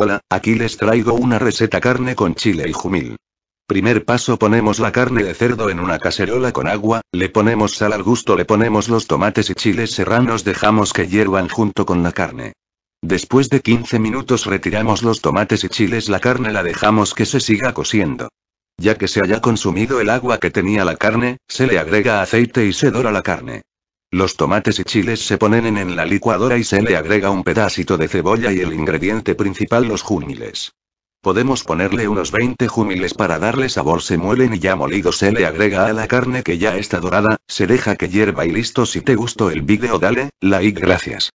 Hola, aquí les traigo una receta carne con chile y jumil. Primer paso ponemos la carne de cerdo en una cacerola con agua, le ponemos sal al gusto, le ponemos los tomates y chiles serranos, dejamos que hiervan junto con la carne. Después de 15 minutos retiramos los tomates y chiles, la carne la dejamos que se siga cosiendo. Ya que se haya consumido el agua que tenía la carne, se le agrega aceite y se dora la carne. Los tomates y chiles se ponen en la licuadora y se le agrega un pedacito de cebolla y el ingrediente principal los júmiles. Podemos ponerle unos 20 júmiles para darle sabor se muelen y ya molido se le agrega a la carne que ya está dorada, se deja que hierva y listo si te gustó el vídeo dale, like gracias.